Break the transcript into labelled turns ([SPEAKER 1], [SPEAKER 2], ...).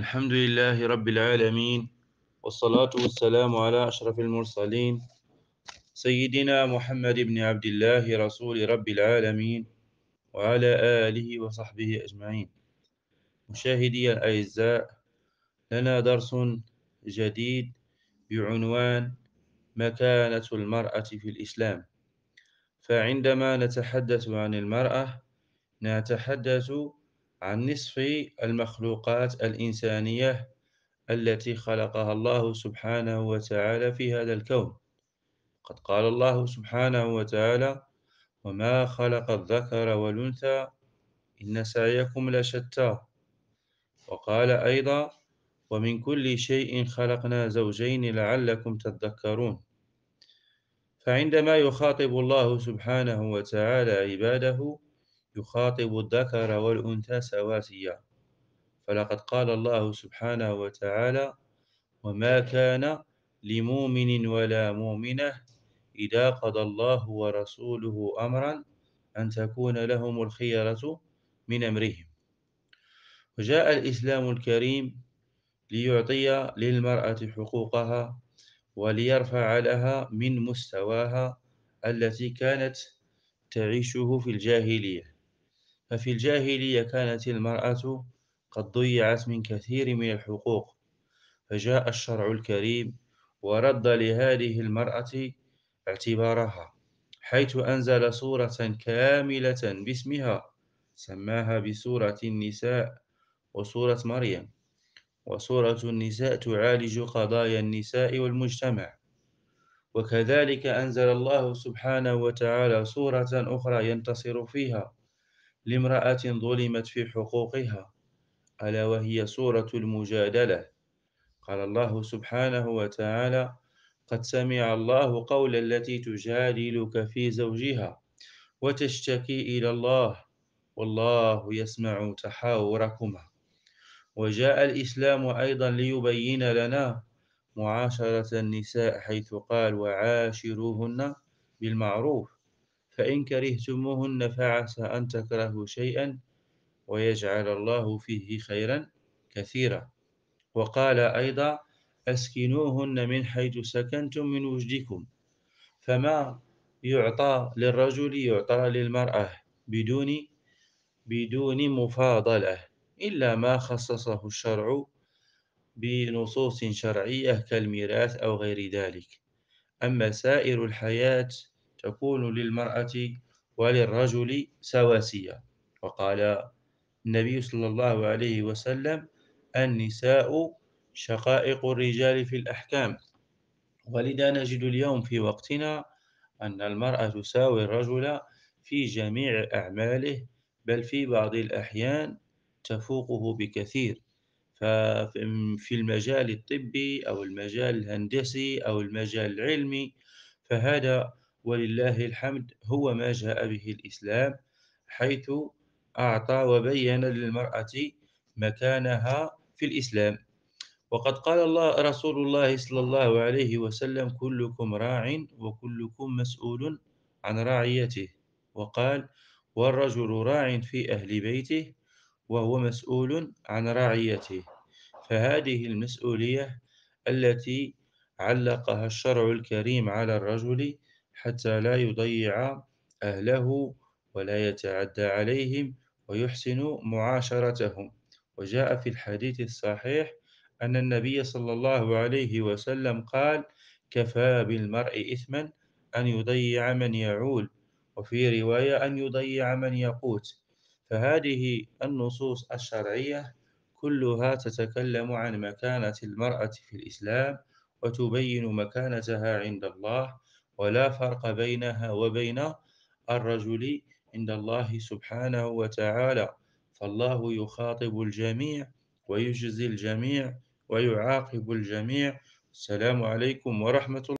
[SPEAKER 1] الحمد لله رب العالمين والصلاة والسلام على أشرف المرسلين سيدنا محمد بن عبد الله رسول رب العالمين وعلى آله وصحبه أجمعين مشاهدي الأعزاء لنا درس جديد بعنوان مكانة المرأة في الإسلام فعندما نتحدث عن المرأة نتحدث عن نصف المخلوقات الإنسانية التي خلقها الله سبحانه وتعالى في هذا الكون قد قال الله سبحانه وتعالى وما خلق الذكر والأنثى إن سعيكم لشتى وقال أيضا ومن كل شيء خلقنا زوجين لعلكم تذكرون فعندما يخاطب الله سبحانه وتعالى عباده يخاطب الذكر والأنثى سواسية فلقد قال الله سبحانه وتعالى وما كان لمؤمن ولا مؤمنة إذا قضى الله ورسوله أمرا أن تكون لهم الخيرة من أمرهم وجاء الإسلام الكريم ليعطي للمرأة حقوقها وليرفع لها من مستواها التي كانت تعيشه في الجاهلية ففي الجاهلية كانت المرأة قد ضيعت من كثير من الحقوق فجاء الشرع الكريم ورد لهذه المرأة اعتبارها حيث أنزل سورة كاملة باسمها سماها بسورة النساء وسورة مريم وسورة النساء تعالج قضايا النساء والمجتمع وكذلك أنزل الله سبحانه وتعالى سورة أخرى ينتصر فيها لامرأة ظلمت في حقوقها ألا وهي سورة المجادلة قال الله سبحانه وتعالى قد سمع الله قول التي تجادلك في زوجها وتشتكي إلى الله والله يسمع تحاوركما وجاء الإسلام أيضا ليبين لنا معاشرة النساء حيث قال وعاشروهن بالمعروف فإن كرهتموهن فعسى أن تكرهوا شيئا ويجعل الله فيه خيرا كثيرا وقال أيضا أسكنوهن من حيث سكنتم من وجدكم فما يعطى للرجل يعطى للمرأة بدون بدون مفاضلة إلا ما خصصه الشرع بنصوص شرعية كالميراث أو غير ذلك أما سائر الحياة تكون للمرأة وللرجل سواسية وقال النبي صلى الله عليه وسلم النساء شقائق الرجال في الأحكام ولذا نجد اليوم في وقتنا أن المرأة تساوي الرجل في جميع أعماله بل في بعض الأحيان تفوقه بكثير ففي المجال الطبي أو المجال الهندسي أو المجال العلمي فهذا ولله الحمد هو ما جاء به الإسلام حيث أعطى وبين للمرأة مكانها في الإسلام وقد قال الله رسول الله صلى الله عليه وسلم كلكم راع وكلكم مسؤول عن رعيته وقال والرجل راع في أهل بيته وهو مسؤول عن رعيته فهذه المسؤولية التي علقها الشرع الكريم على الرجل حتى لا يضيع أهله ولا يتعدى عليهم ويحسن معاشرتهم وجاء في الحديث الصحيح أن النبي صلى الله عليه وسلم قال كفى بالمرء إثما أن يضيع من يعول وفي رواية أن يضيع من يقوت فهذه النصوص الشرعية كلها تتكلم عن مكانة المرأة في الإسلام وتبين مكانتها عند الله ولا فرق بينها وبين الرجل عند الله سبحانه وتعالى فالله يخاطب الجميع ويجزي الجميع ويعاقب الجميع السلام عليكم ورحمة الله